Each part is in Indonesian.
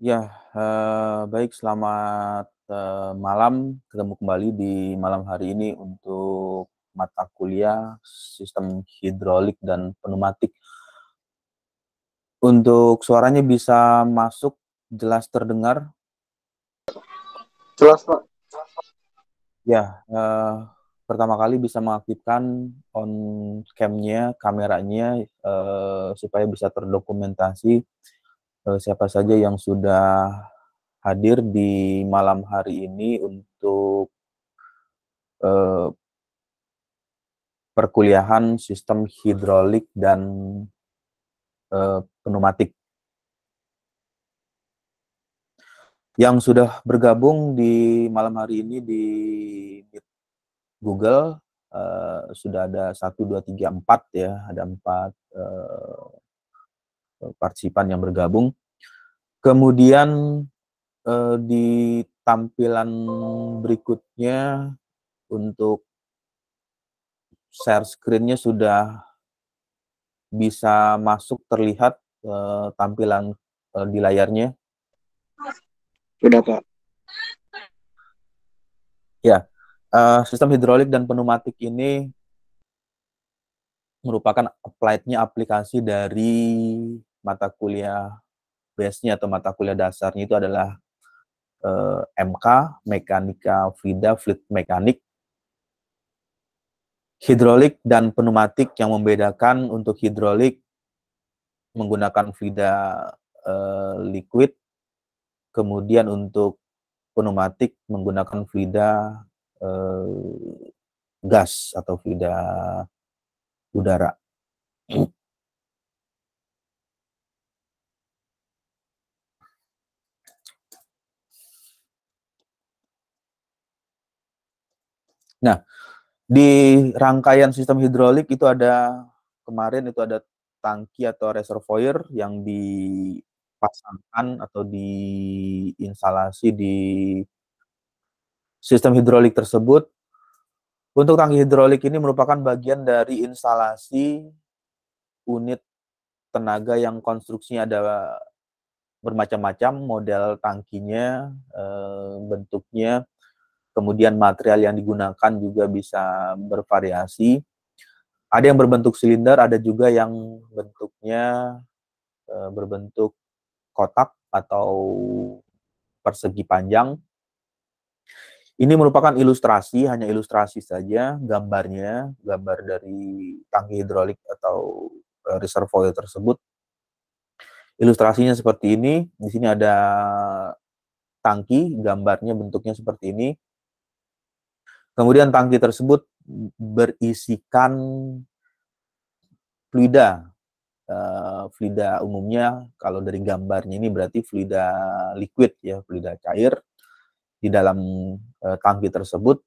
Ya, uh, baik selamat, uh, malam. Ketemu kembali di malam hari ini untuk mata kuliah Sistem Hidrolik dan Pneumatik. Untuk suaranya bisa masuk, jelas terdengar? Jelas, Pak. Ya, uh, pertama kali bisa mengaktifkan on cam-nya, kameranya, uh, supaya bisa terdokumentasi. Eh, siapa saja yang sudah hadir di malam hari ini untuk eh, perkuliahan sistem hidrolik dan eh, pneumatik. Yang sudah bergabung di malam hari ini di Google eh, sudah ada 1, 2, 3, 4 ya, ada 4 eh, partisipan yang bergabung. Kemudian eh, di tampilan berikutnya untuk share screen-nya sudah bisa masuk terlihat eh, tampilan eh, di layarnya. Sudah, Pak. Ya, eh, sistem hidrolik dan pneumatik ini merupakan applied-nya aplikasi dari mata kuliah base-nya atau mata kuliah dasarnya itu adalah eh, MK, Mekanika Vida, Fluid Mekanik, Hidrolik dan pneumatik yang membedakan untuk hidrolik menggunakan Vida eh, liquid, kemudian untuk pneumatik menggunakan Vida eh, gas atau Vida udara. Nah, di rangkaian sistem hidrolik itu ada kemarin itu ada tangki atau reservoir yang dipasangkan atau diinstalasi di sistem hidrolik tersebut. Untuk tangki hidrolik ini merupakan bagian dari instalasi unit tenaga yang konstruksinya ada bermacam-macam model tangkinya, eh, bentuknya, kemudian material yang digunakan juga bisa bervariasi. Ada yang berbentuk silinder, ada juga yang bentuknya e, berbentuk kotak atau persegi panjang. Ini merupakan ilustrasi, hanya ilustrasi saja gambarnya, gambar dari tangki hidrolik atau eh, reservoir tersebut. Ilustrasinya seperti ini, di sini ada tangki, gambarnya bentuknya seperti ini. Kemudian tangki tersebut berisikan fluida. Uh, eh, fluida umumnya kalau dari gambarnya ini berarti fluida liquid ya, fluida cair di dalam uh, tangki tersebut.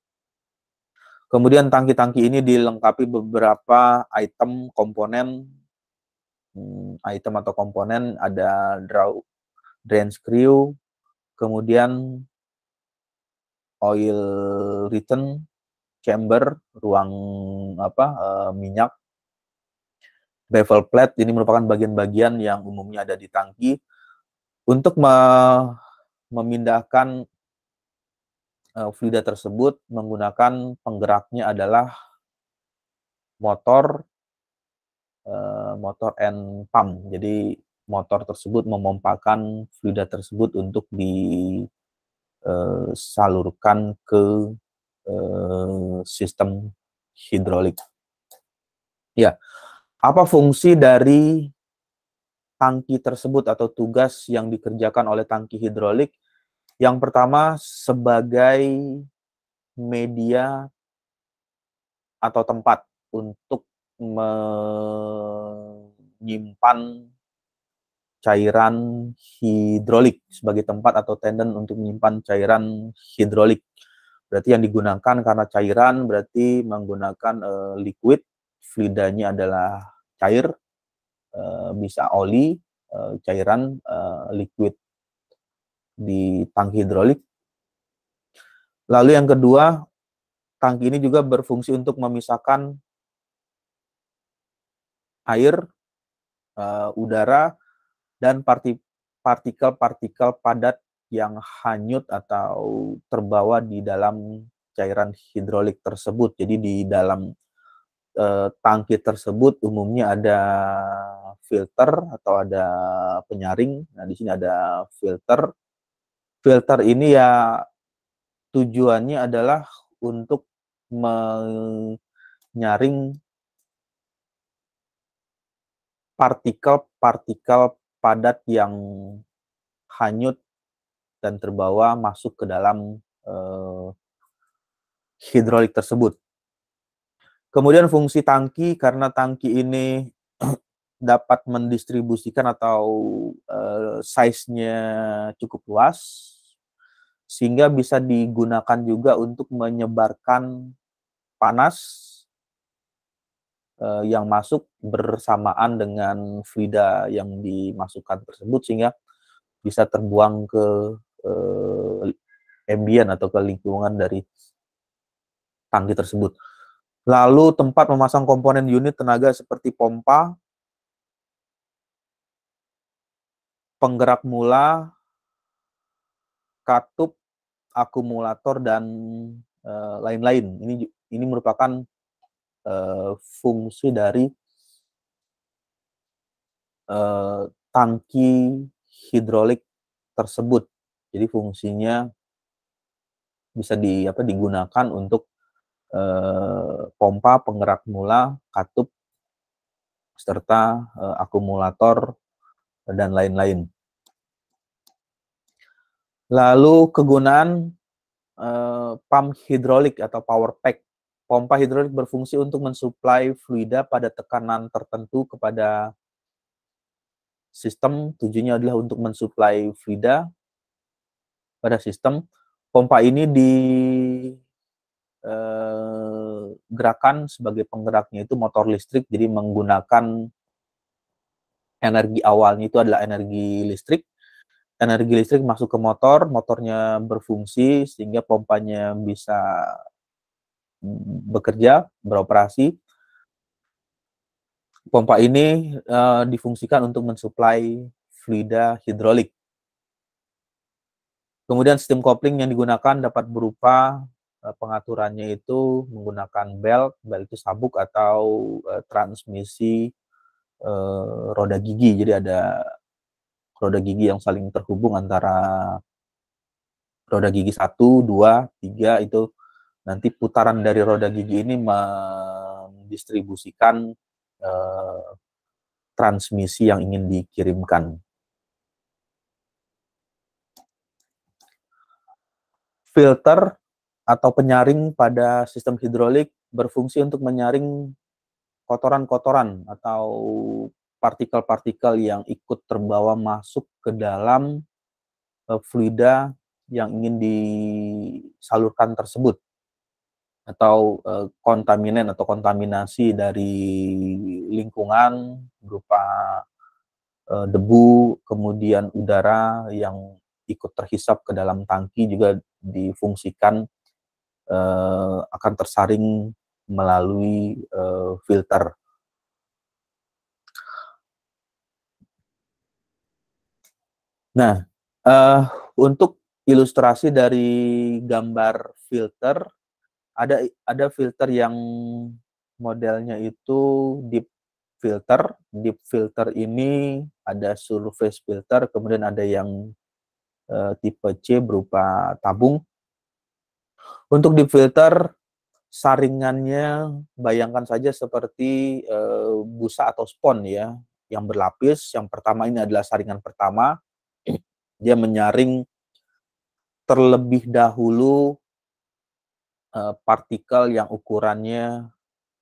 Kemudian tangki-tangki ini dilengkapi beberapa item komponen hmm, item atau komponen ada draw drain screw, kemudian oil return chamber, ruang apa uh, minyak, bevel plate ini merupakan bagian-bagian yang umumnya ada di tangki untuk me memindahkan uh, fluida tersebut menggunakan penggeraknya adalah motor uh, motor and pump. Jadi motor tersebut memompakan fluida tersebut untuk di Eh, salurkan ke eh, sistem hidrolik. Ya, apa fungsi dari tangki tersebut atau tugas yang dikerjakan oleh tangki hidrolik? Yang pertama sebagai media atau tempat untuk menyimpan cairan hidrolik sebagai tempat atau tenden untuk menyimpan cairan hidrolik. Berarti yang digunakan karena cairan berarti menggunakan e, liquid, fluidanya adalah cair, e, bisa oli, e, cairan e, liquid di tangki hidrolik. Lalu yang kedua, tangki ini juga berfungsi untuk memisahkan air, e, udara, dan partikel-partikel padat yang hanyut atau terbawa di dalam cairan hidrolik tersebut. Jadi di dalam e, tangki tersebut umumnya ada filter atau ada penyaring. Nah, di sini ada filter. Filter ini ya tujuannya adalah untuk menyaring partikel-partikel padat yang hanyut dan terbawa masuk ke dalam uh, hidrolik tersebut. Kemudian fungsi tangki karena tangki ini dapat mendistribusikan atau uh, size-nya cukup luas sehingga bisa digunakan juga untuk menyebarkan panas uh, yang masuk bersamaan dengan fluida yang dimasukkan tersebut sehingga bisa terbuang ke uh, eh, ambien atau ke lingkungan dari tangki tersebut. Lalu tempat memasang komponen unit tenaga seperti pompa, penggerak mula, katup, akumulator dan eh, lain-lain. Uh, ini ini merupakan uh, fungsi dari uh, tangki hidrolik tersebut. Jadi fungsinya bisa di apa digunakan untuk uh, pompa penggerak mula, katup serta uh, akumulator dan lain-lain. Lalu kegunaan uh, pump hidrolik atau power pack. Pompa hidrolik berfungsi untuk mensuplai fluida pada tekanan tertentu kepada sistem. Tujuannya adalah untuk mensuplai fluida pada sistem. Pompa ini digerakkan eh, sebagai penggeraknya itu motor listrik, jadi menggunakan energi awalnya itu adalah energi listrik. Energi listrik masuk ke motor, motornya berfungsi sehingga pompanya bisa bekerja, beroperasi. Pompa ini uh, difungsikan untuk mensuplai fluida hidrolik. Kemudian sistem kopling yang digunakan dapat berupa eh, pengaturannya itu menggunakan belt, belt itu sabuk atau eh, transmisi uh, roda gigi. Jadi ada roda gigi yang saling terhubung antara roda gigi 1, 2, 3 itu nanti putaran dari roda gigi ini mendistribusikan eh, transmisi yang ingin dikirimkan. Filter atau penyaring pada sistem hidrolik berfungsi untuk menyaring kotoran-kotoran atau partikel-partikel yang ikut terbawa masuk ke dalam eh, fluida yang ingin disalurkan tersebut atau uh, kontaminan atau kontaminasi dari lingkungan berupa uh, debu, kemudian udara yang ikut terhisap ke dalam tangki juga difungsikan uh, akan tersaring melalui uh, filter. Nah, uh, untuk ilustrasi dari gambar filter ada ada filter yang modelnya itu deep filter. Deep filter ini ada surface filter, kemudian ada yang e, tipe C berupa tabung. Untuk deep filter saringannya bayangkan saja seperti e, busa atau spon ya yang berlapis. Yang pertama ini adalah saringan pertama. Dia menyaring terlebih dahulu Eh, partikel yang ukurannya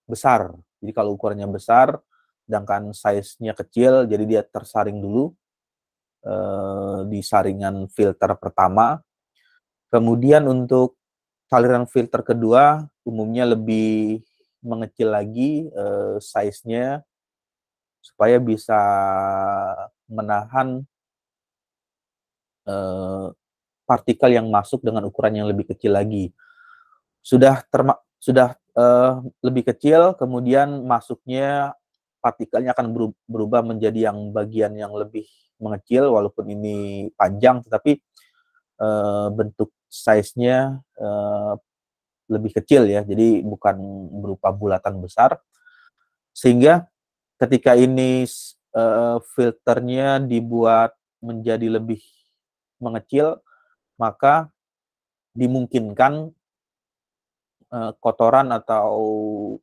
besar. Jadi kalau ukurannya besar, sedangkan size-nya kecil, jadi dia tersaring dulu eh, di saringan filter pertama. Kemudian untuk saliran filter kedua, umumnya lebih mengecil lagi eh, size-nya supaya bisa menahan partikel yang masuk dengan ukuran yang lebih kecil lagi sudah terma, sudah uh, lebih kecil, kemudian masuknya partikelnya akan berubah menjadi yang bagian yang lebih mengecil, walaupun ini panjang, tetapi uh, bentuk size-nya uh, lebih kecil ya, jadi bukan berupa bulatan besar, sehingga ketika ini uh, filternya dibuat menjadi lebih mengecil, maka dimungkinkan Eh, kotoran atau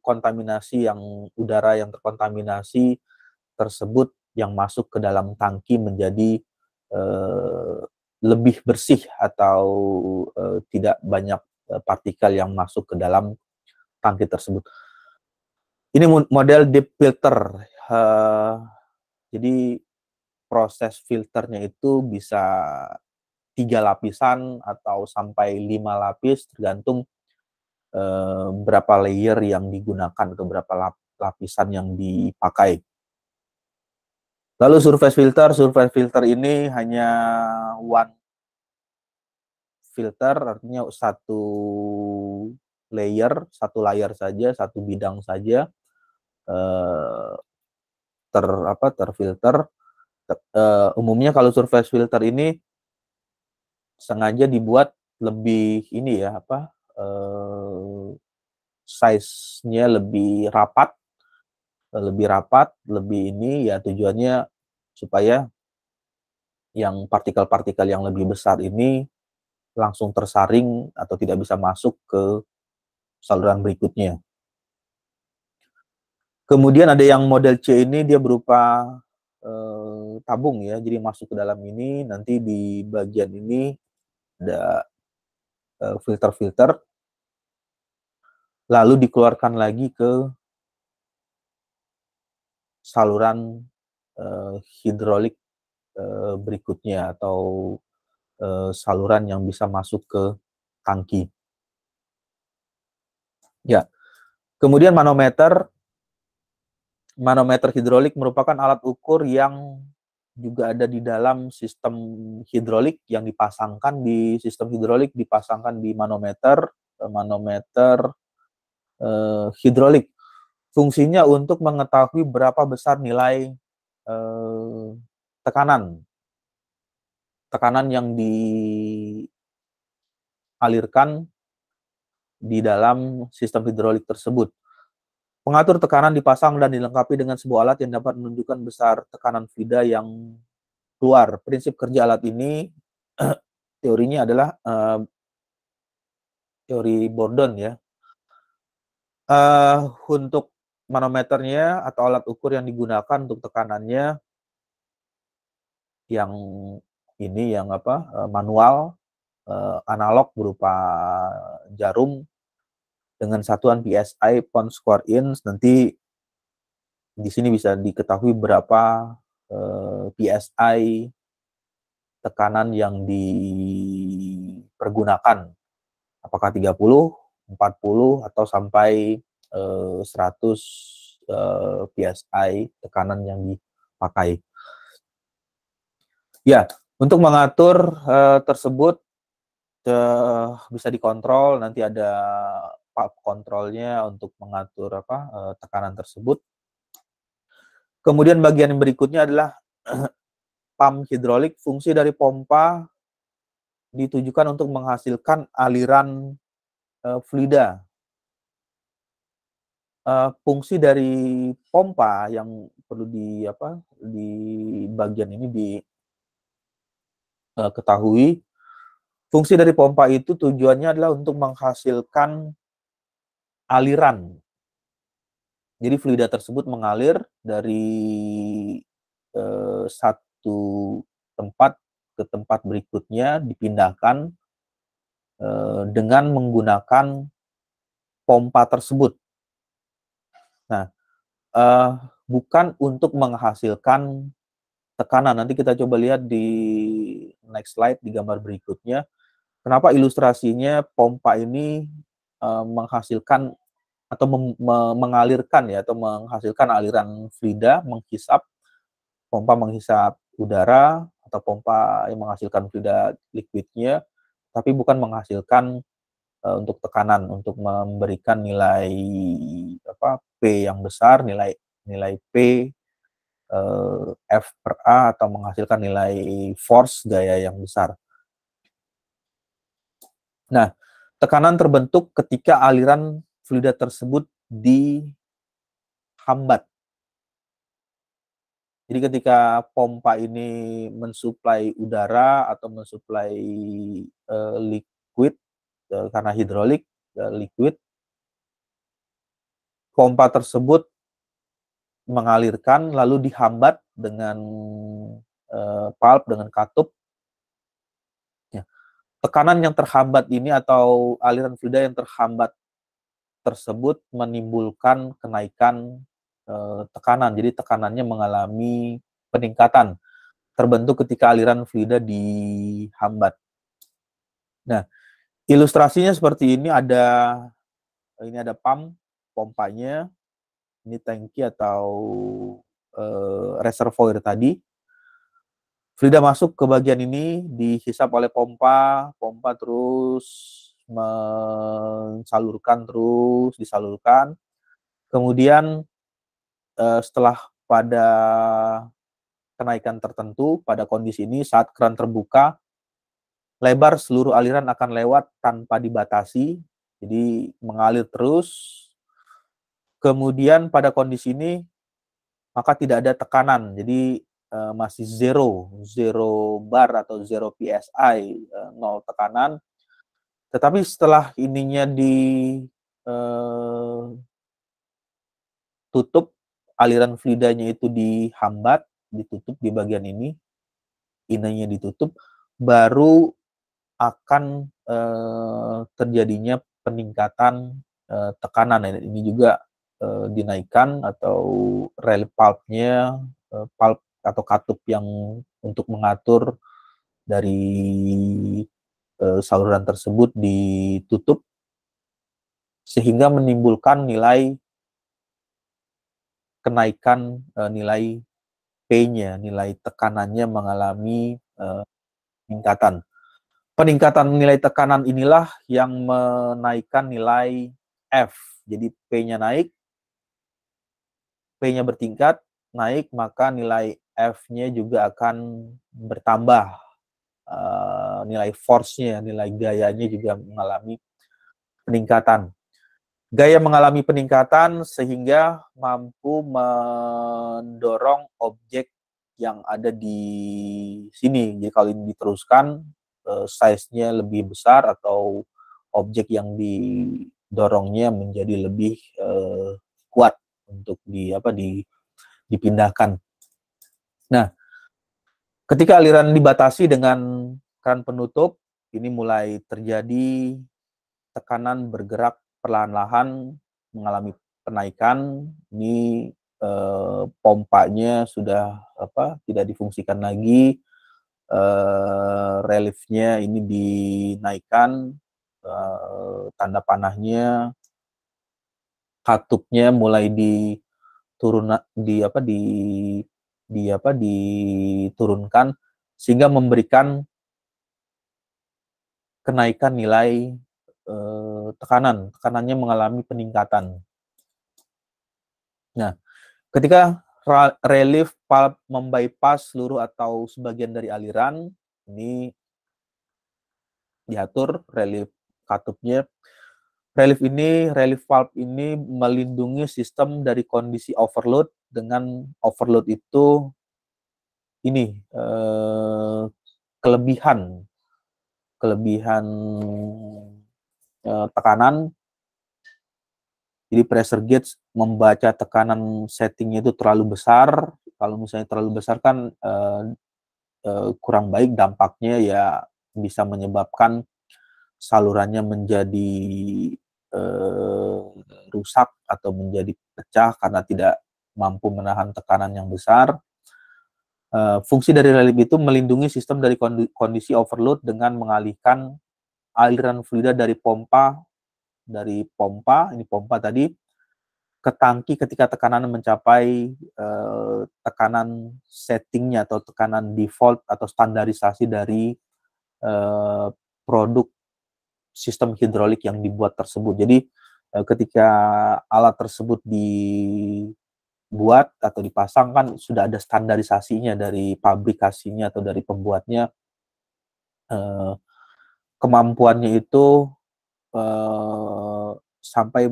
kontaminasi yang udara yang terkontaminasi tersebut yang masuk ke dalam tangki menjadi eh, lebih bersih atau eh, tidak banyak partikel yang masuk ke dalam tangki tersebut. Ini model deep filter. jadi proses filternya itu bisa tiga lapisan atau sampai lima lapis tergantung Eh, berapa layer yang digunakan atau berapa lapisan yang dipakai. Lalu surface filter, surface filter ini hanya one filter artinya satu layer, satu layer saja, satu bidang saja eh, ter apa terfilter. Eh, umumnya kalau surface filter ini sengaja dibuat lebih ini ya apa uh, size-nya lebih rapat, lebih rapat, lebih ini ya tujuannya supaya yang partikel-partikel yang lebih besar ini langsung tersaring atau tidak bisa masuk ke saluran berikutnya. Kemudian ada yang model C ini dia berupa eh, tabung ya, jadi masuk ke dalam ini nanti di bagian ini ada eh, filter-filter. Eh, filter -filter lalu dikeluarkan lagi ke saluran uh, hidrolik uh, berikutnya atau uh, saluran yang bisa masuk ke tangki. Ya. Kemudian manometer manometer hidrolik merupakan alat ukur yang juga ada di dalam sistem hidrolik yang dipasangkan di sistem hidrolik dipasangkan di manometer manometer uh, eh, hidrolik. Fungsinya untuk mengetahui berapa besar nilai uh, tekanan tekanan yang dialirkan di dalam sistem hidrolik tersebut. Pengatur tekanan dipasang dan dilengkapi dengan sebuah alat yang dapat menunjukkan besar tekanan vida yang keluar. Prinsip kerja alat ini teorinya adalah uh, teori Borden ya. Uh, untuk manometernya atau alat ukur yang digunakan untuk tekanannya yang ini yang apa eh, manual uh, analog berupa jarum dengan satuan psi pound square inch nanti di sini bisa diketahui berapa uh, psi tekanan yang dipergunakan apakah 30 40 atau sampai eh, 100 eh, psi tekanan yang dipakai. Ya, untuk mengatur eh, tersebut eh, bisa dikontrol nanti ada pak kontrolnya untuk mengatur apa eh, tekanan tersebut. Kemudian bagian berikutnya adalah pump hidrolik fungsi dari pompa ditujukan untuk menghasilkan aliran uh, fluida. Uh, fungsi dari pompa yang perlu di apa di bagian ini diketahui. Eh, uh, fungsi dari pompa itu tujuannya adalah untuk menghasilkan aliran. Jadi fluida tersebut mengalir dari uh, satu tempat ke tempat berikutnya dipindahkan Eh, dengan menggunakan pompa tersebut. Nah, uh, bukan untuk menghasilkan tekanan. Nanti kita coba lihat di next slide di gambar berikutnya. Kenapa ilustrasinya pompa ini uh, menghasilkan atau mengalirkan ya atau menghasilkan aliran fluida menghisap pompa menghisap udara atau pompa yang menghasilkan fluida liquidnya tapi bukan menghasilkan uh, untuk tekanan untuk memberikan nilai apa P yang besar nilai nilai P eh, F per A atau menghasilkan nilai force gaya yang besar nah tekanan terbentuk ketika aliran fluida tersebut dihambat jadi ketika pompa ini mensuplai udara atau mensuplai uh, liquid uh, karena hidrolik uh, liquid pompa tersebut mengalirkan lalu dihambat dengan uh, pulp dengan katup ya. tekanan yang terhambat ini atau aliran fluida yang terhambat tersebut menimbulkan kenaikan Eh, tekanan. Jadi tekanannya mengalami peningkatan terbentuk ketika aliran fluida dihambat. Nah, ilustrasinya seperti ini ada ini ada pump pompanya, ini tangki atau e, reservoir tadi. Fluida masuk ke bagian ini dihisap oleh pompa, pompa terus mensalurkan terus disalurkan. Kemudian uh, setelah pada kenaikan tertentu pada kondisi ini saat keran terbuka lebar seluruh aliran akan lewat tanpa dibatasi jadi mengalir terus kemudian pada kondisi ini maka tidak ada tekanan jadi uh, masih zero zero bar atau zero psi uh, eh, nol tekanan tetapi setelah ininya ditutup uh, aliran fluidanya itu dihambat, ditutup di bagian ini, inanya ditutup, baru akan e, terjadinya peningkatan e, tekanan. Ini juga e, dinaikkan atau rel pulpnya, e, pulp atau katup yang untuk mengatur dari e, saluran tersebut ditutup sehingga menimbulkan nilai kenaikan uh, nilai P-nya, nilai tekanannya mengalami uh, peningkatan. Peningkatan nilai tekanan inilah yang menaikkan nilai F. Jadi P-nya naik, P-nya bertingkat, naik maka nilai F-nya juga akan bertambah. Uh, nilai force-nya, nilai gayanya juga mengalami peningkatan. Gaya mengalami peningkatan sehingga mampu mendorong objek yang ada di sini. Jadi kalau ini diteruskan, eh, size-nya lebih besar atau objek yang didorongnya menjadi lebih eh, kuat untuk di apa di dipindahkan. Nah, ketika aliran dibatasi dengan kran penutup, ini mulai terjadi tekanan bergerak perlahan-lahan mengalami penaikan ini e, pompanya sudah apa tidak difungsikan lagi e, reliefnya ini dinaikkan e, tanda panahnya katupnya mulai diturun di apa di di apa diturunkan sehingga memberikan kenaikan nilai eh, tekanan, tekanannya mengalami peningkatan. Nah, ketika relief pulp membypass seluruh atau sebagian dari aliran, ini diatur relief katupnya. Relief ini, relief valve ini melindungi sistem dari kondisi overload dengan overload itu ini eh, kelebihan kelebihan Eh, tekanan jadi pressure gauge membaca tekanan settingnya itu terlalu besar kalau misalnya terlalu besar kan uh, uh, kurang baik dampaknya ya bisa menyebabkan salurannya menjadi uh, rusak atau menjadi pecah karena tidak mampu menahan tekanan yang besar fungsi dari relief itu melindungi sistem dari kondisi overload dengan mengalihkan aliran fluida dari pompa dari pompa ini pompa tadi ke tangki ketika tekanan mencapai eh, tekanan settingnya atau tekanan default atau standarisasi dari eh, produk sistem hidrolik yang dibuat tersebut. Jadi eh, ketika alat tersebut dibuat atau dipasang kan sudah ada standarisasinya dari pabrikasinya atau dari pembuatnya eh, kemampuannya itu eh, sampai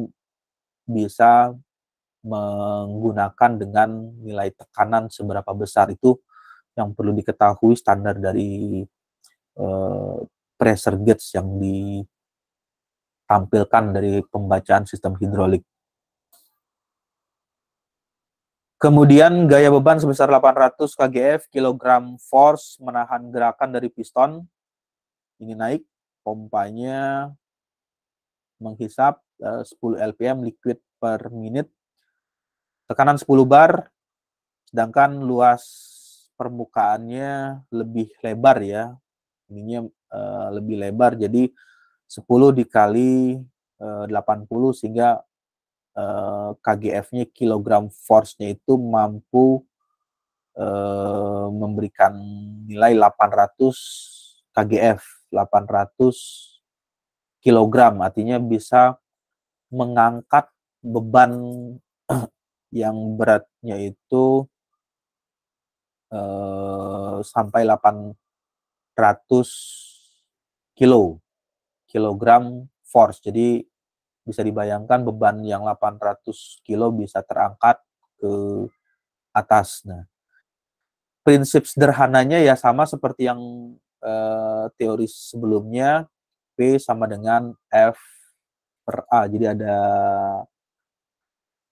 bisa menggunakan dengan nilai tekanan seberapa besar itu yang perlu diketahui standar dari eh, pressure gauge yang ditampilkan dari pembacaan sistem hidrolik. Kemudian gaya beban sebesar 800 kgf kilogram force menahan gerakan dari piston ini naik pompanya menghisap uh, 10 LPM liquid per menit, tekanan 10 bar, sedangkan luas permukaannya lebih lebar ya, ininya uh, lebih lebar, jadi 10 dikali eh, uh, 80 sehingga uh, eh, KGF-nya kilogram force-nya itu mampu uh, memberikan nilai 800 KGF 800 kilogram artinya bisa mengangkat beban yang beratnya itu eh, sampai 800 kilo kilogram force jadi bisa dibayangkan beban yang 800 kilo bisa terangkat ke atas nah prinsip sederhananya ya sama seperti yang Eh, teori sebelumnya P sama dengan F per A. Jadi ada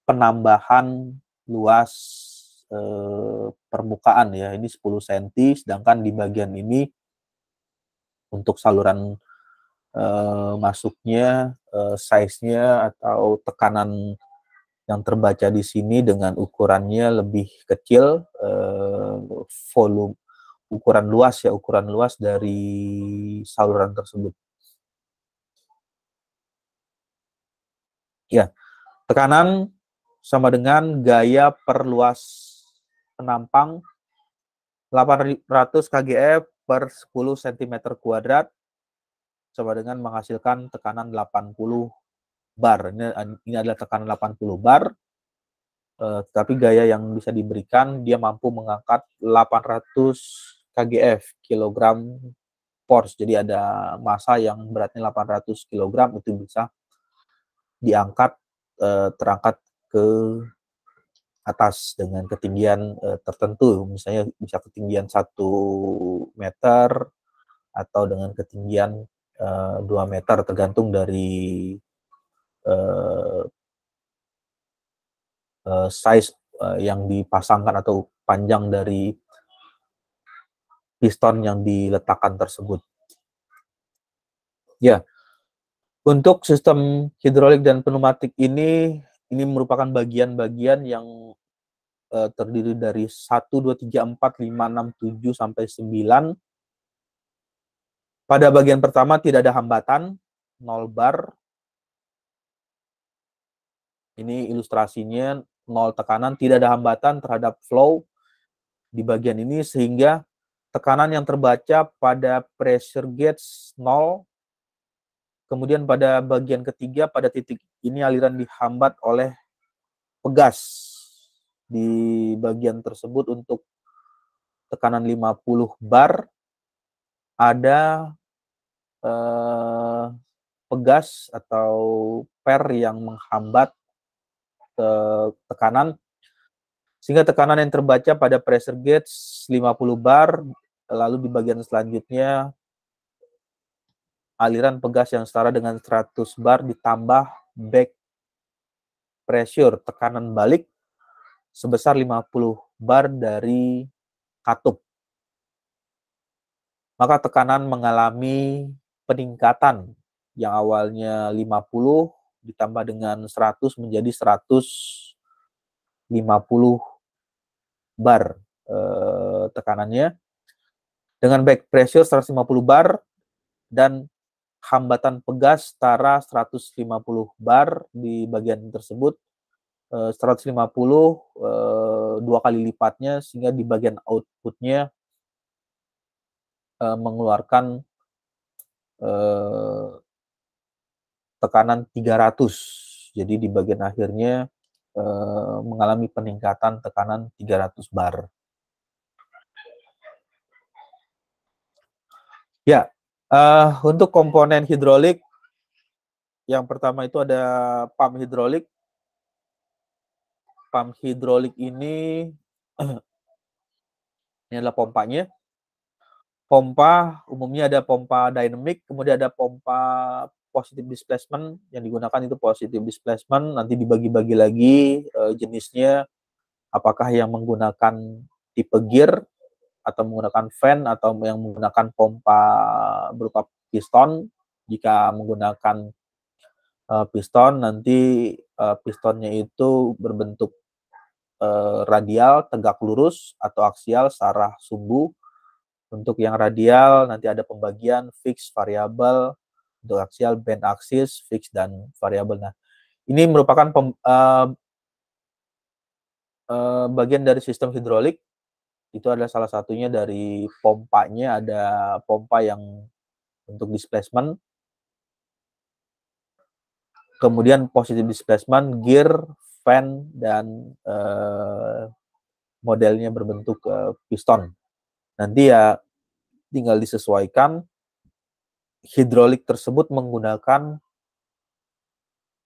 penambahan luas eh, permukaan ya. Ini 10 cm sedangkan di bagian ini untuk saluran eh, masuknya size-nya atau tekanan yang terbaca di sini dengan ukurannya lebih kecil, volume ukuran luas ya ukuran luas dari saluran tersebut. Ya, tekanan sama dengan gaya per luas penampang 800 kgf per 10 cm kuadrat sama dengan menghasilkan tekanan 80 bar. Ini, ini adalah tekanan 80 bar, Uh, eh, tapi gaya yang bisa diberikan dia mampu mengangkat 800 KGF kilogram force. Jadi ada massa yang beratnya 800 kg itu bisa diangkat eh, terangkat ke atas dengan ketinggian eh, tertentu, misalnya bisa ketinggian satu meter atau dengan ketinggian eh, 2 meter tergantung dari eh, size yang dipasangkan atau panjang dari piston yang diletakkan tersebut. Ya, untuk sistem hidrolik dan pneumatik ini, ini merupakan bagian-bagian yang uh, terdiri dari 1, 2, 3, 4, 5, 6, 7, sampai 9. Pada bagian pertama tidak ada hambatan, 0 bar. Ini ilustrasinya 0 tekanan, tidak ada hambatan terhadap flow di bagian ini sehingga tekanan yang terbaca pada pressure gauge 0 kemudian pada bagian ketiga pada titik ini aliran dihambat oleh pegas di bagian tersebut untuk tekanan 50 bar ada eh, pegas atau per yang menghambat te eh, tekanan sehingga tekanan yang terbaca pada pressure gauge 50 bar Lalu di bagian selanjutnya aliran pegas yang setara dengan 100 bar ditambah back pressure tekanan balik sebesar 50 bar dari katup. Maka tekanan mengalami peningkatan yang awalnya 50 ditambah dengan 100 menjadi 150 bar eh, tekanannya dengan back pressure 150 bar dan hambatan pegas setara 150 bar di bagian tersebut 150 eh, eh, dua kali lipatnya sehingga di bagian outputnya eh, mengeluarkan tekanan 300 jadi di bagian akhirnya mengalami peningkatan tekanan 300 bar Ya, uh, untuk komponen hidrolik, yang pertama itu ada pump hidrolik. Pump hidrolik ini, ini adalah pompanya. Pompa umumnya ada pompa dinamik, kemudian ada pompa positive displacement yang digunakan itu positive displacement. Nanti dibagi-bagi lagi uh, jenisnya, apakah yang menggunakan tipe gear atau menggunakan fan atau yang menggunakan pompa berupa piston jika menggunakan uh, piston nanti uh, pistonnya itu berbentuk uh, radial tegak lurus atau aksial searah sumbu untuk yang radial nanti ada pembagian fix variabel untuk aksial band axis fix dan variabel nah ini merupakan pem, uh, uh, bagian dari sistem hidrolik itu adalah salah satunya dari pompanya ada pompa yang untuk displacement kemudian positive displacement gear fan dan uh, modelnya berbentuk uh, piston nanti ya tinggal disesuaikan hidrolik tersebut menggunakan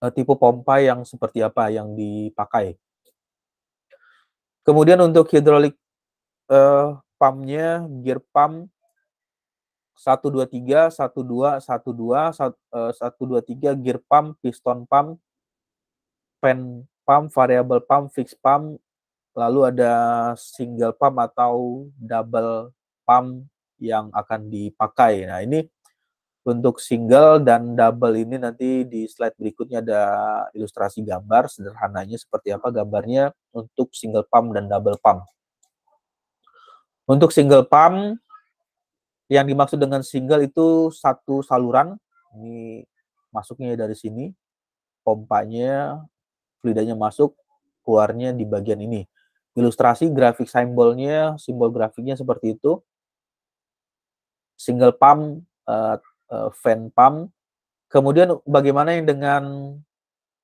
eh, tipe pompa yang seperti apa yang dipakai kemudian untuk hidrolik uh, pumpnya gear pump 123 satu dua 123 eh, gear pump piston pump pen pump variable pump fix pump lalu ada single pump atau double pump yang akan dipakai nah ini untuk single dan double ini nanti di slide berikutnya ada ilustrasi gambar sederhananya seperti apa gambarnya untuk single pump dan double pump untuk single pump yang dimaksud dengan single itu satu saluran. Ini masuknya dari sini, pompanya, fluidanya masuk, keluarnya di bagian ini. Ilustrasi grafik simbolnya, simbol grafiknya seperti itu. Single pump, uh, uh, fan pump. Kemudian bagaimana yang dengan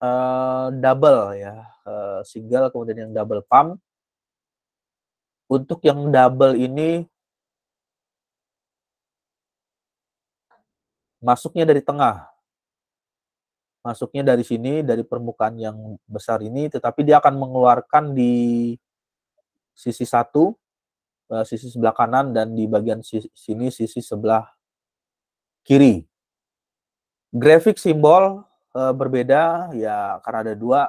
uh, double ya, uh, single kemudian yang double pump untuk yang double ini masuknya dari tengah. Masuknya dari sini, dari permukaan yang besar ini, tetapi dia akan mengeluarkan di sisi satu, eh, sisi sebelah kanan, dan di bagian sini sisi sebelah kiri. Grafik simbol eh, berbeda, ya karena ada dua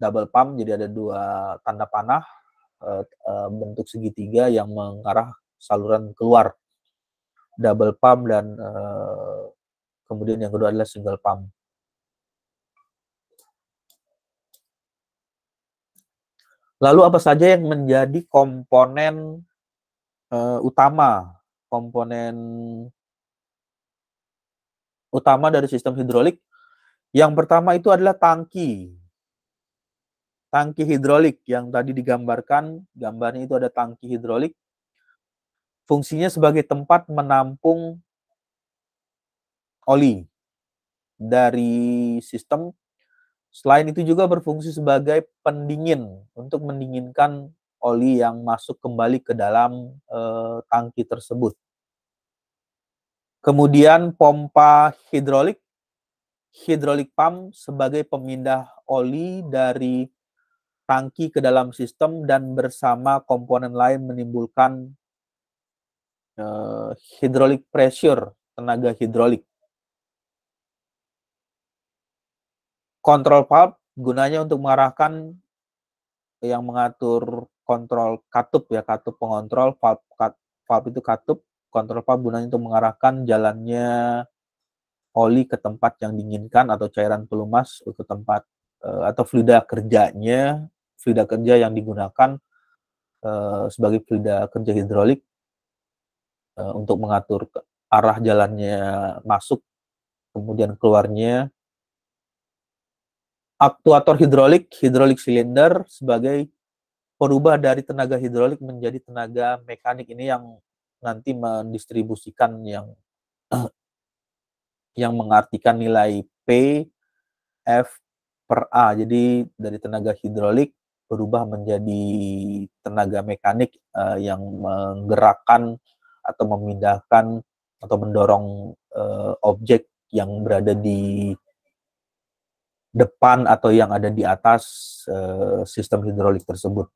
double pump, jadi ada dua tanda panah, uh, uh, bentuk segitiga yang mengarah saluran keluar double pump dan uh, kemudian yang kedua adalah single pump. Lalu apa saja yang menjadi komponen uh, utama, komponen utama dari sistem hidrolik? Yang pertama itu adalah tangki tangki hidrolik yang tadi digambarkan, gambarnya itu ada tangki hidrolik. Fungsinya sebagai tempat menampung oli dari sistem. Selain itu juga berfungsi sebagai pendingin untuk mendinginkan oli yang masuk kembali ke dalam e, tangki tersebut. Kemudian pompa hidrolik, hidrolik pump sebagai pemindah oli dari tangki ke dalam sistem dan bersama komponen lain menimbulkan uh, eh, hidrolik pressure, tenaga hidrolik. Control valve gunanya untuk mengarahkan yang mengatur kontrol katup ya, katup pengontrol, valve, kat, valve itu katup, kontrol valve gunanya untuk mengarahkan jalannya oli ke tempat yang diinginkan atau cairan pelumas ke tempat Eh, atau fluida kerjanya, fluida kerja yang digunakan eh, sebagai fluida kerja hidrolik eh, untuk mengatur arah jalannya masuk, kemudian keluarnya. Aktuator hidrolik, hidrolik silinder sebagai perubah dari tenaga hidrolik menjadi tenaga mekanik ini yang nanti mendistribusikan yang yang mengartikan nilai P, F, per A. Jadi dari tenaga hidrolik berubah menjadi tenaga mekanik uh, yang menggerakkan atau memindahkan atau mendorong uh, objek yang berada di depan atau yang ada di atas uh, sistem hidrolik tersebut.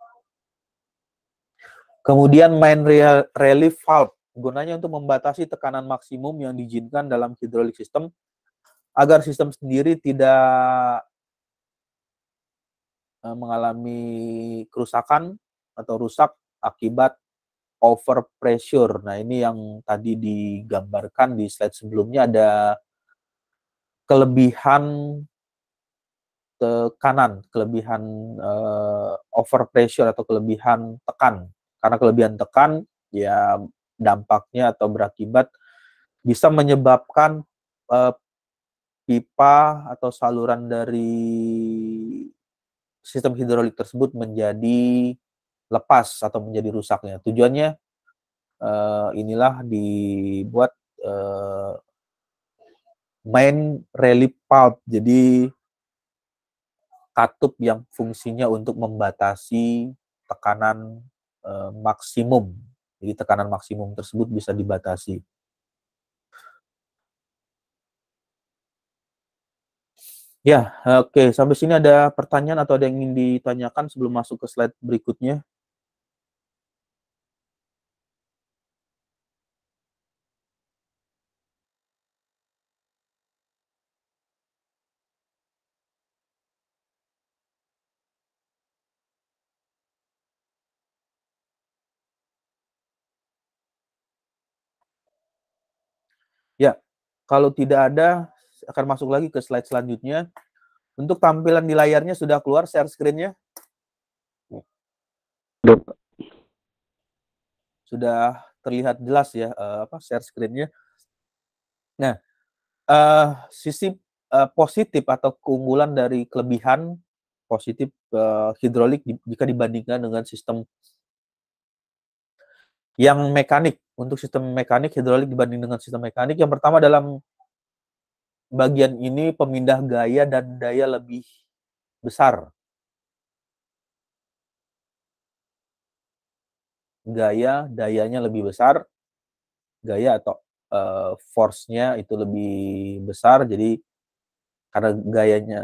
Kemudian main relief valve gunanya untuk membatasi tekanan maksimum yang diizinkan dalam hidrolik sistem agar sistem sendiri tidak Eh, mengalami kerusakan atau rusak akibat overpressure. Nah, ini yang tadi digambarkan di slide sebelumnya ada kelebihan tekanan, kelebihan uh, overpressure atau kelebihan tekan. Karena kelebihan tekan ya dampaknya atau berakibat bisa menyebabkan uh, pipa atau saluran dari sistem hidrolik tersebut menjadi lepas atau menjadi rusaknya. Tujuannya uh, inilah dibuat uh, main relief valve. Jadi katup yang fungsinya untuk membatasi tekanan uh, maksimum. Jadi tekanan maksimum tersebut bisa dibatasi. Ya, oke. Okay. Sampai sini ada pertanyaan atau ada yang ingin ditanyakan sebelum masuk ke slide berikutnya? Ya, kalau tidak ada, akan masuk lagi ke slide selanjutnya. Untuk tampilan di layarnya sudah keluar share screen-nya? Sudah terlihat jelas ya uh, apa share screen-nya. Nah, uh, sisi uh, positif atau keunggulan dari kelebihan positif uh, hidrolik jika dibandingkan dengan sistem yang mekanik. Untuk sistem mekanik hidrolik dibanding dengan sistem mekanik yang pertama dalam bagian ini pemindah gaya dan daya lebih besar. Gaya, dayanya lebih besar. Gaya atau uh, force-nya itu lebih besar. Jadi karena gayanya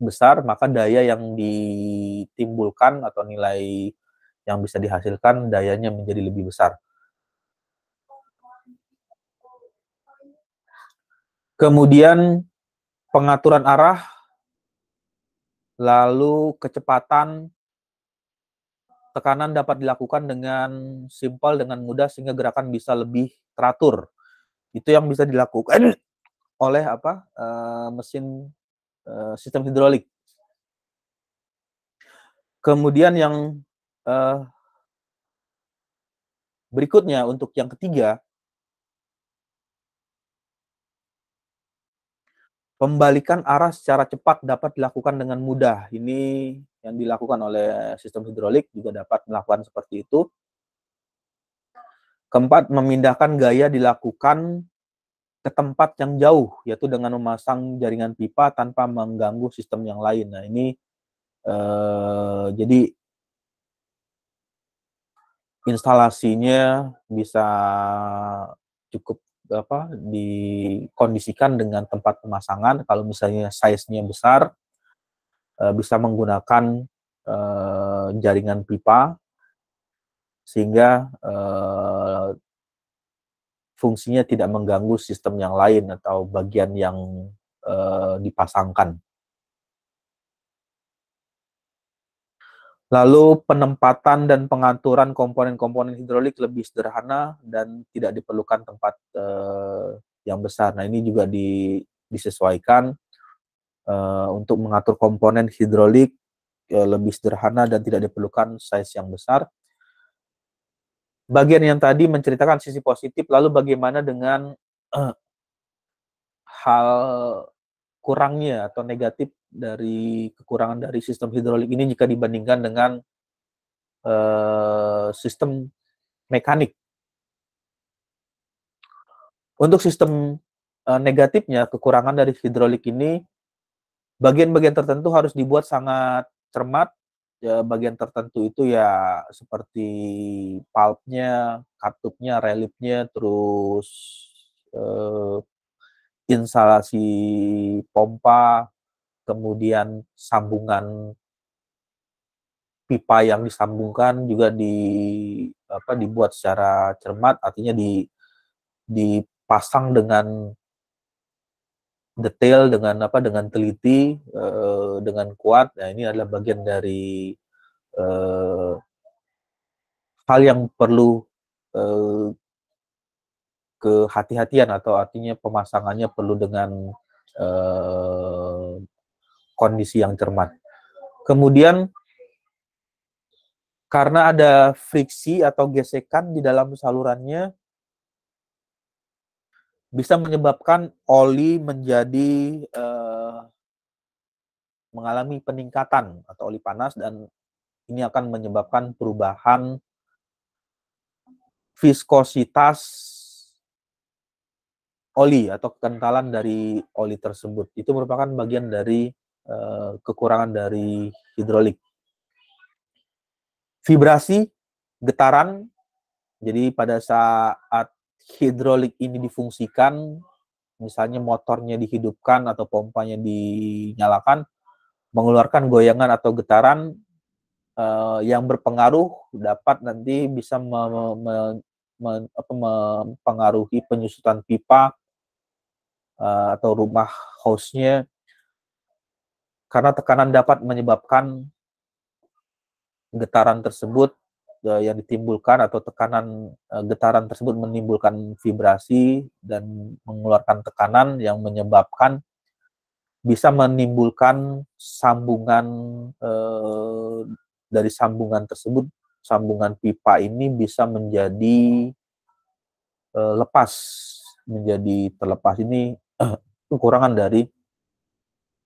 besar, maka daya yang ditimbulkan atau nilai yang bisa dihasilkan dayanya menjadi lebih besar. Kemudian pengaturan arah, lalu kecepatan, tekanan dapat dilakukan dengan simpel, dengan mudah sehingga gerakan bisa lebih teratur. Itu yang bisa dilakukan oleh apa e, mesin e, sistem hidrolik. Kemudian yang e, berikutnya untuk yang ketiga Pembalikan arah secara cepat dapat dilakukan dengan mudah. Ini yang dilakukan oleh sistem hidrolik juga dapat melakukan seperti itu. Keempat, memindahkan gaya dilakukan ke tempat yang jauh, yaitu dengan memasang jaringan pipa tanpa mengganggu sistem yang lain. Nah, ini eh, jadi instalasinya bisa cukup apa dikondisikan dengan tempat pemasangan kalau misalnya size-nya besar eh, bisa menggunakan eh, jaringan pipa sehingga eh, fungsinya tidak mengganggu sistem yang lain atau bagian yang dipasangkan Lalu penempatan dan pengaturan komponen-komponen hidrolik lebih sederhana dan tidak diperlukan tempat eh, yang besar. Nah ini juga di, disesuaikan eh, untuk mengatur komponen hidrolik eh, lebih sederhana dan tidak diperlukan size yang besar. Bagian yang tadi menceritakan sisi positif, lalu bagaimana dengan eh, hal kurangnya atau negatif dari kekurangan dari sistem hidrolik ini jika dibandingkan dengan uh, sistem mekanik. Untuk sistem uh, negatifnya, kekurangan dari hidrolik ini bagian-bagian tertentu harus dibuat sangat cermat. Ya, bagian tertentu itu ya seperti pulpnya, katupnya, relipnya, terus uh, instalasi pompa, kemudian sambungan pipa yang disambungkan juga di apa dibuat secara cermat artinya di dipasang dengan detail dengan apa dengan teliti eh, dengan kuat nah ini adalah bagian dari eh, hal yang perlu eh, kehati-hatian atau artinya pemasangannya perlu dengan eh, kondisi yang cermat. Kemudian karena ada friksi atau gesekan di dalam salurannya bisa menyebabkan oli menjadi eh, mengalami peningkatan atau oli panas dan ini akan menyebabkan perubahan viskositas oli atau kekentalan dari oli tersebut. Itu merupakan bagian dari uh, kekurangan dari hidrolik. Vibrasi, getaran. Jadi pada saat hidrolik ini difungsikan, misalnya motornya dihidupkan atau pompanya dinyalakan, mengeluarkan goyangan atau getaran uh, yang berpengaruh dapat nanti bisa mempengaruhi penyusutan pipa uh, atau rumah hostnya karena tekanan dapat menyebabkan getaran tersebut uh, yang ditimbulkan atau tekanan uh, getaran tersebut menimbulkan vibrasi dan mengeluarkan tekanan yang menyebabkan bisa menimbulkan sambungan uh, dari sambungan tersebut sambungan pipa ini bisa menjadi lepas menjadi terlepas ini Eh, kekurangan dari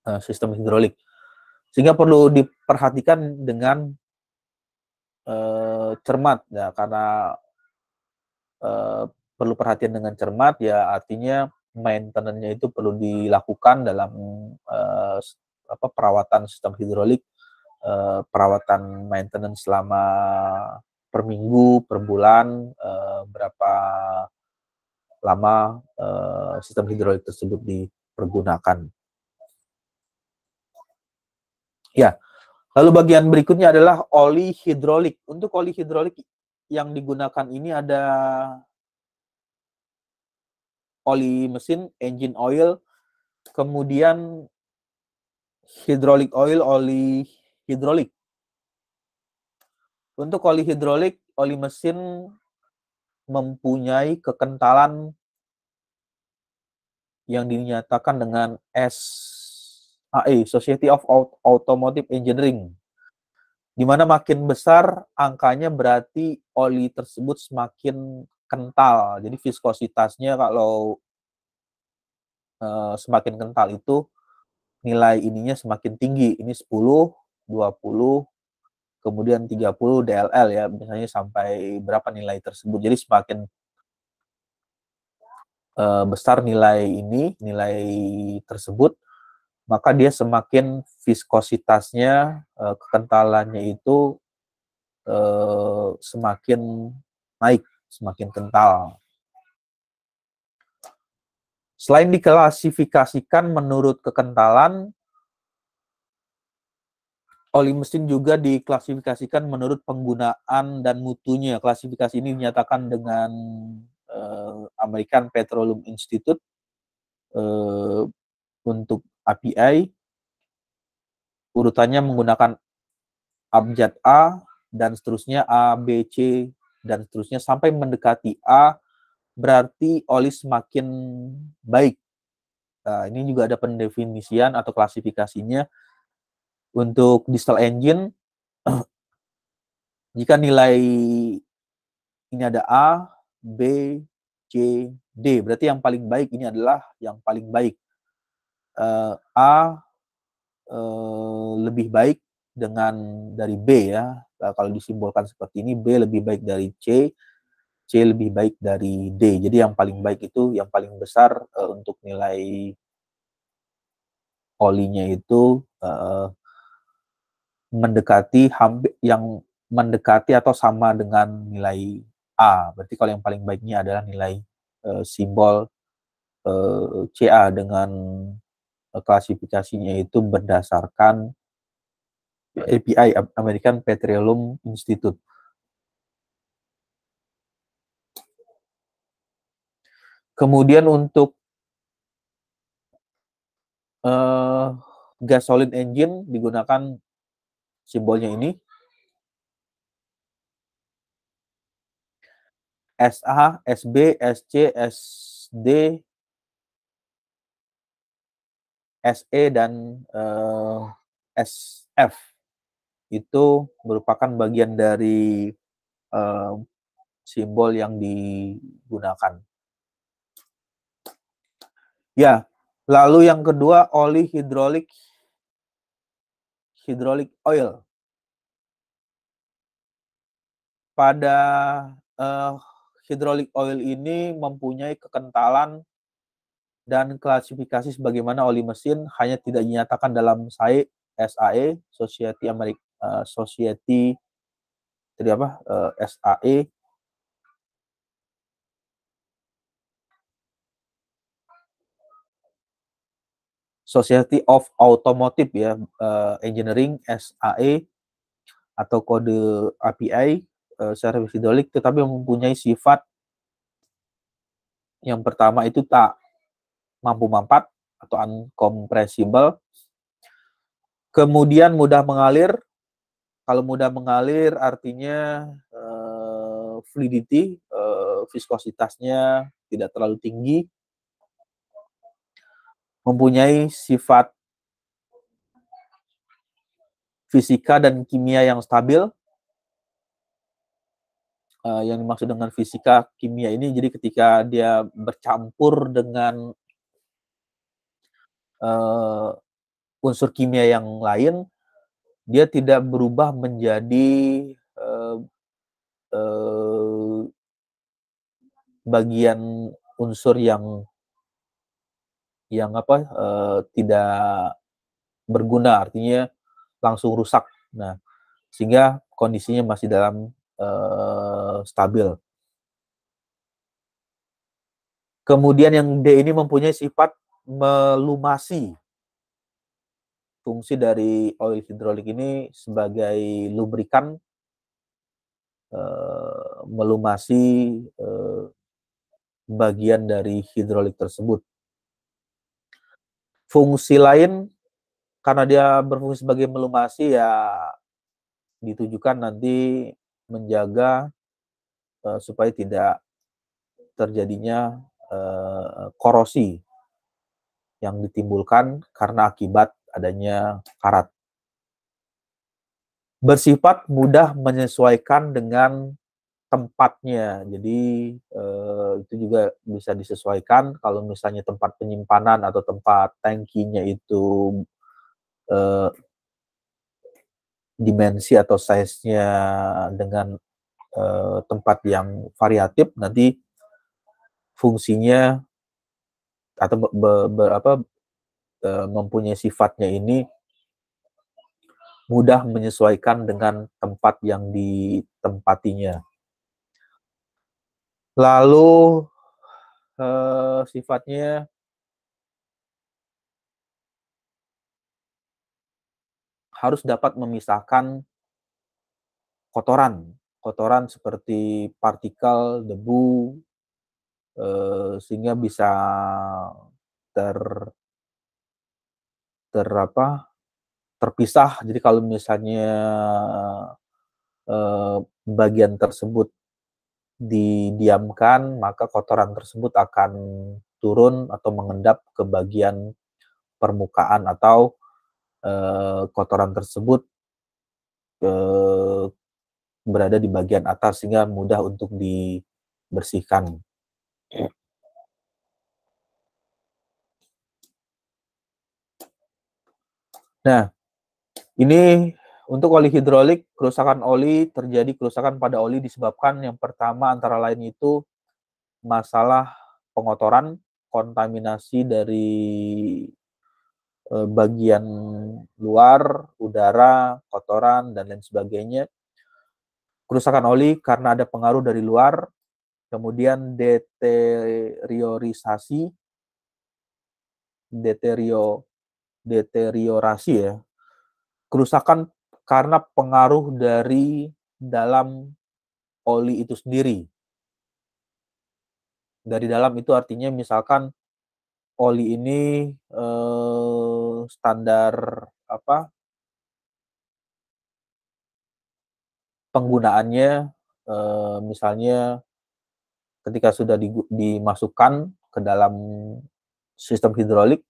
uh, sistem hidrolik. Sehingga perlu diperhatikan dengan uh, cermat ya karena uh, perlu perhatian dengan cermat ya artinya maintenance-nya itu perlu dilakukan dalam uh, apa perawatan sistem hidrolik uh, perawatan maintenance selama per minggu, per bulan, uh, berapa lama uh, sistem hidrolik tersebut dipergunakan. Ya, lalu bagian berikutnya adalah oli hidrolik. Untuk oli hidrolik yang digunakan ini ada oli mesin, engine oil, kemudian hidrolik oil, oli hidrolik. Untuk oli hidrolik, oli mesin mempunyai kekentalan yang dinyatakan dengan SAE, Society of Automotive Engineering, di mana makin besar angkanya berarti oli tersebut semakin kental. Jadi viskositasnya kalau uh, semakin kental itu nilai ininya semakin tinggi. Ini 10, 20, kemudian 30 DLL ya misalnya sampai berapa nilai tersebut. Jadi semakin uh, besar nilai ini, nilai tersebut, maka dia semakin viskositasnya, uh, kekentalannya itu uh, semakin naik, semakin kental. Selain diklasifikasikan menurut kekentalan, oli mesin juga diklasifikasikan menurut penggunaan dan mutunya. Klasifikasi ini dinyatakan dengan uh, American Petroleum Institute uh, untuk API. Urutannya menggunakan abjad A dan seterusnya A, B, C dan seterusnya sampai mendekati A berarti oli semakin baik. Nah, ini juga ada pendefinisian atau klasifikasinya untuk distal engine, jika nilai ini ada A, B, C, D, berarti yang paling baik ini adalah yang paling baik. Uh, A uh, lebih baik dengan dari B ya. Nah, kalau disimbolkan seperti ini, B lebih baik dari C, C lebih baik dari D. Jadi yang paling baik itu yang paling besar uh, untuk nilai olinya itu uh, mendekati yang mendekati atau sama dengan nilai A. Berarti kalau yang paling baiknya adalah nilai e, simbol e, eh, CA dengan eh, klasifikasinya itu berdasarkan API American Petroleum Institute. Kemudian untuk uh, gasoline engine digunakan simbolnya ini SA, SB, SC, SD, SE dan eh, SF itu merupakan bagian dari eh, simbol yang digunakan. Ya, lalu yang kedua oli hidrolik hydraulic oil. Pada uh, eh, hydraulic oil ini mempunyai kekentalan dan klasifikasi sebagaimana oli mesin hanya tidak dinyatakan dalam SAE, SAE Society Amerika uh, eh, Society jadi apa? Uh, eh, SAE Society of Automotive ya uh, Engineering SAE atau kode API uh, eh, service hidrolik tetapi mempunyai sifat yang pertama itu tak mampu mampat atau uncompressible kemudian mudah mengalir kalau mudah mengalir artinya uh, fluidity uh, viskositasnya tidak terlalu tinggi mempunyai sifat fisika dan kimia yang stabil. Uh, yang dimaksud dengan fisika kimia ini, jadi ketika dia bercampur dengan uh, unsur kimia yang lain, dia tidak berubah menjadi uh, uh, bagian unsur yang yang apa uh, tidak berguna artinya langsung rusak. Nah, sehingga kondisinya masih dalam uh, stabil. Kemudian yang D ini mempunyai sifat melumasi. Fungsi dari oil hidrolik ini sebagai lubrikan uh, melumasi uh, bagian dari hidrolik tersebut fungsi lain karena dia berfungsi sebagai melumasi ya ditujukan nanti menjaga uh, supaya tidak terjadinya uh, korosi yang ditimbulkan karena akibat adanya karat. Bersifat mudah menyesuaikan dengan tempatnya. Jadi eh, itu juga bisa disesuaikan kalau misalnya tempat penyimpanan atau tempat tankinya itu eh, dimensi atau size-nya dengan eh, tempat yang variatif nanti fungsinya atau be, be, apa eh, mempunyai sifatnya ini mudah menyesuaikan dengan tempat yang ditempatinya lalu uh, sifatnya harus dapat memisahkan kotoran, kotoran seperti partikel, debu, uh, sehingga bisa ter ter apa terpisah. Jadi kalau misalnya eh, bagian tersebut didiamkan, maka kotoran tersebut akan turun atau mengendap ke bagian permukaan atau e, kotoran tersebut e, berada di bagian atas sehingga mudah untuk dibersihkan. Nah, ini untuk oli hidrolik, kerusakan oli terjadi kerusakan pada oli disebabkan yang pertama antara lain itu masalah pengotoran, kontaminasi dari eh, bagian luar, udara, kotoran dan lain sebagainya. Kerusakan oli karena ada pengaruh dari luar, kemudian deteriorisasi deterio deteriorasi ya kerusakan karena pengaruh dari dalam oli itu sendiri. Dari dalam itu artinya misalkan oli ini eh, standar apa penggunaannya eh, misalnya ketika sudah di, dimasukkan ke dalam sistem hidrolik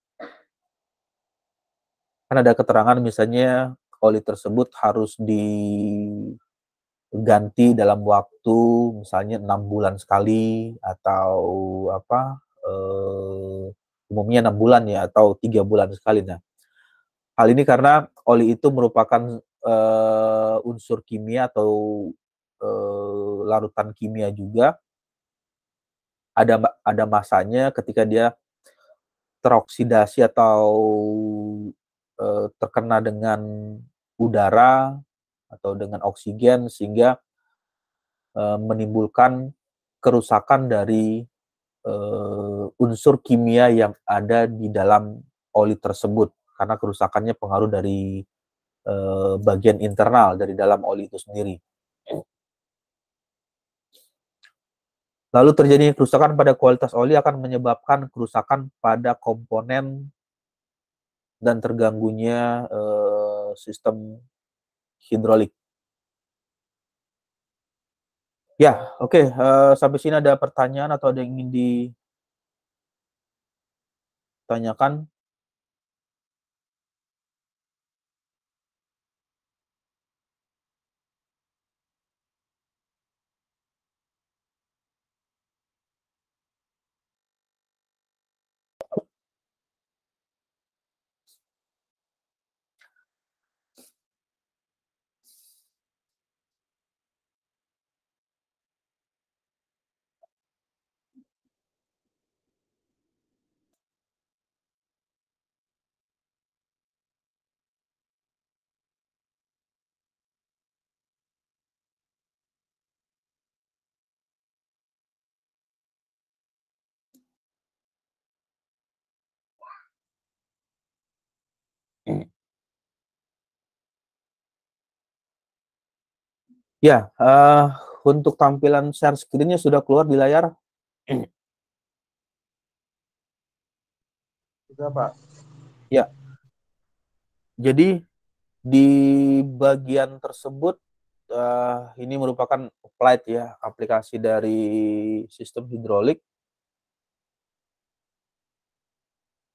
kan ada keterangan misalnya Oli tersebut harus diganti dalam waktu misalnya enam bulan sekali atau apa eh, umumnya enam bulan ya atau tiga bulan sekali. Nah, hal ini karena oli itu merupakan eh, unsur kimia atau eh, larutan kimia juga ada ada masanya ketika dia teroksidasi atau eh, terkena dengan udara atau dengan oksigen sehingga e, menimbulkan kerusakan dari e, unsur kimia yang ada di dalam oli tersebut karena kerusakannya pengaruh dari e, bagian internal dari dalam oli itu sendiri. Lalu terjadi kerusakan pada kualitas oli akan menyebabkan kerusakan pada komponen dan terganggunya eh, sistem hidrolik. Ya, oke. Okay. Uh, eh, sampai sini ada pertanyaan atau ada yang ingin ditanyakan? Ya, uh, untuk tampilan share screen-nya sudah keluar di layar. Sudah, Pak. Ya. Jadi di bagian tersebut uh, ini merupakan applied ya, aplikasi dari sistem hidrolik.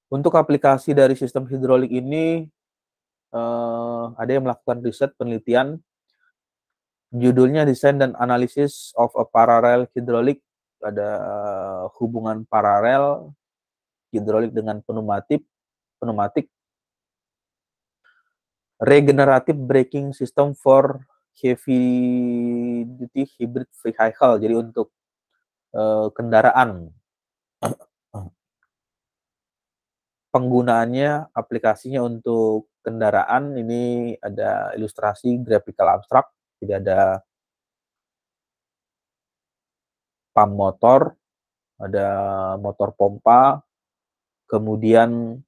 Untuk aplikasi dari sistem hidrolik ini uh, ada yang melakukan riset penelitian judulnya desain dan analisis of a parallel hydraulic ada eh, hubungan paralel hidrolik dengan pneumatik pneumatik regenerative braking system for heavy duty hybrid vehicle jadi untuk uh, kendaraan penggunaannya aplikasinya untuk kendaraan ini ada ilustrasi graphical abstract tidak ada pam motor, ada motor pompa, kemudian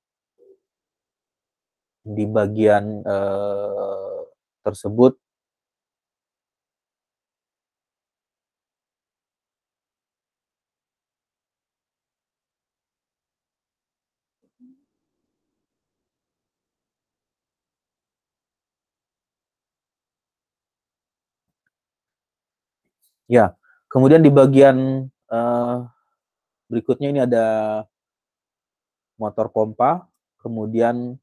di bagian eh, tersebut Ya, kemudian di bagian uh, berikutnya ini ada motor pompa, kemudian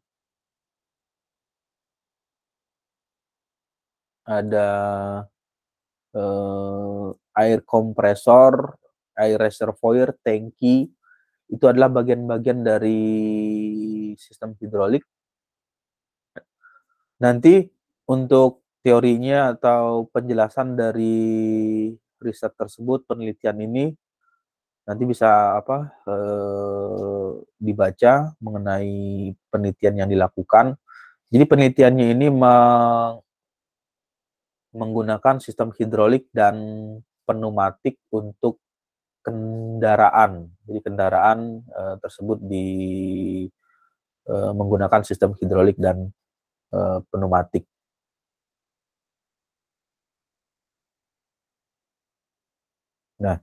ada uh, air kompresor, air reservoir, tangki. Itu adalah bagian-bagian dari sistem hidrolik. Nanti untuk teorinya atau penjelasan dari riset tersebut penelitian ini nanti bisa apa e, dibaca mengenai penelitian yang dilakukan. Jadi penelitiannya ini meng menggunakan sistem hidrolik dan pneumatik untuk kendaraan. Jadi kendaraan e, tersebut di e, menggunakan sistem hidrolik dan e, pneumatik. Nah,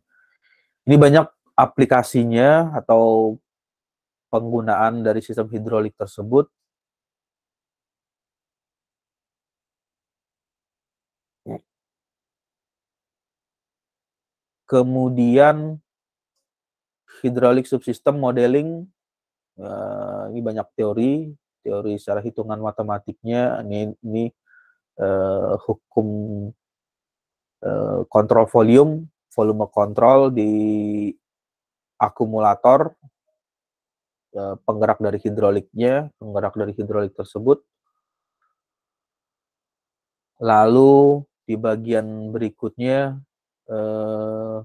ini banyak aplikasinya atau penggunaan dari sistem hidrolik tersebut. Kemudian hidrolik subsistem modeling eh, ini banyak teori, teori secara hitungan matematiknya ini ini uh, hukum uh, kontrol volume volume kontrol di akumulator e, penggerak dari hidroliknya, penggerak dari hidrolik tersebut. Lalu di bagian berikutnya eh,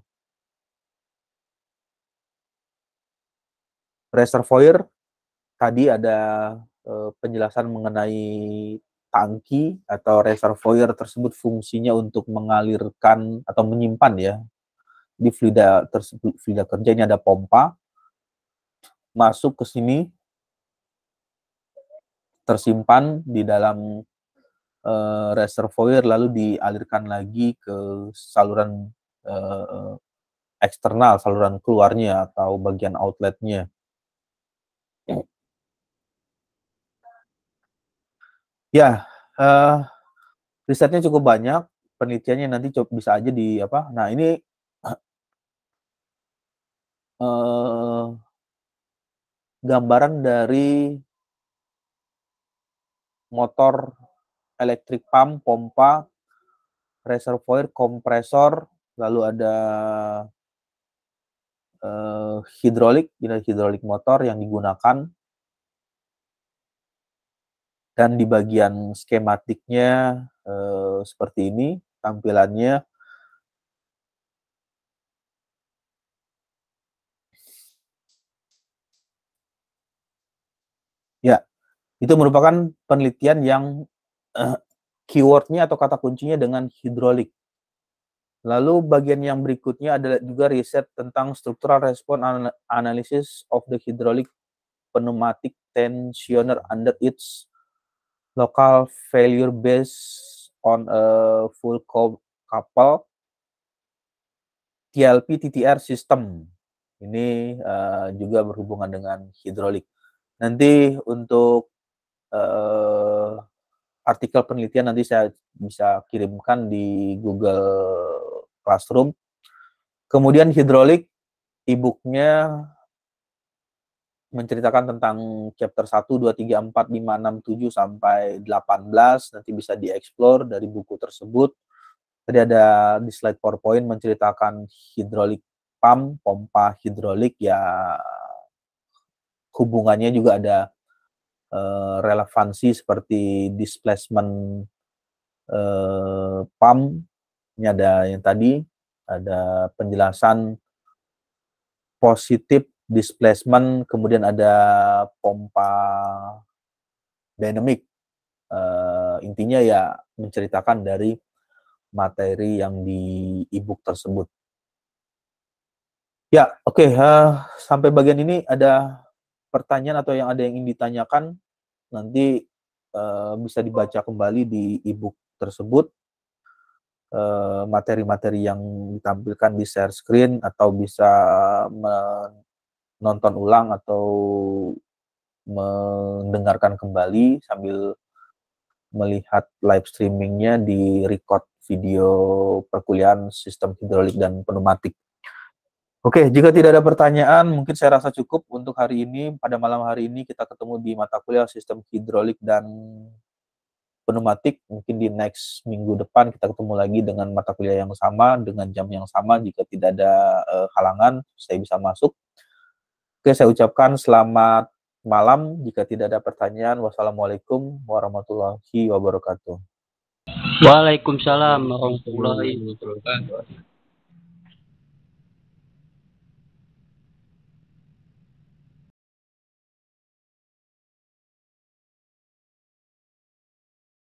reservoir tadi ada eh, penjelasan mengenai tangki atau reservoir tersebut fungsinya untuk mengalirkan atau menyimpan ya di fluida tersebut fluida kerja ada pompa masuk ke sini tersimpan di dalam uh, reservoir lalu dialirkan lagi ke saluran uh, eksternal saluran keluarnya atau bagian outletnya ya uh, risetnya cukup banyak penelitiannya nanti coba bisa aja di apa nah ini eh, gambaran dari motor elektrik pump, pompa, reservoir, kompresor, lalu ada eh, hidrolik, ini hidrolik motor yang digunakan. Dan di bagian skematiknya eh, seperti ini tampilannya. Itu merupakan penelitian yang uh, keywordnya atau kata kuncinya dengan hidrolik. Lalu bagian yang berikutnya adalah juga riset tentang struktural response analysis of the hydraulic pneumatic tensioner under its local failure based on a full couple TLP TTR system. Ini uh, juga berhubungan dengan hidrolik. Nanti untuk uh, artikel penelitian nanti saya bisa kirimkan di Google Classroom. Kemudian hidrolik e menceritakan tentang chapter 1, 2, 3, 4, 5, 6, 7 sampai 18 nanti bisa dieksplor dari buku tersebut. Tadi ada di slide PowerPoint menceritakan hidrolik pump, pompa hidrolik ya hubungannya juga ada Eh, relevansi seperti displacement uh, eh, pump ini ada yang tadi ada penjelasan positif displacement kemudian ada pompa dynamic uh, eh, intinya ya menceritakan dari materi yang di ebook tersebut ya oke okay, uh, sampai bagian ini ada pertanyaan atau yang ada yang ingin ditanyakan nanti uh, bisa dibaca kembali di ebook tersebut eh, materi-materi uh, yang ditampilkan di share screen atau bisa menonton ulang atau mendengarkan kembali sambil melihat live streamingnya di record video perkuliahan sistem hidrolik dan pneumatik. Oke, jika tidak ada pertanyaan, mungkin saya rasa cukup untuk hari ini. Pada malam hari ini kita ketemu di mata kuliah sistem hidrolik dan pneumatik. Mungkin di next minggu depan kita ketemu lagi dengan mata kuliah yang sama, dengan jam yang sama. Jika tidak ada uh, halangan, saya bisa masuk. Oke, saya ucapkan selamat malam. Jika tidak ada pertanyaan, wassalamualaikum warahmatullahi wabarakatuh. Waalaikumsalam warahmatullahi wabarakatuh.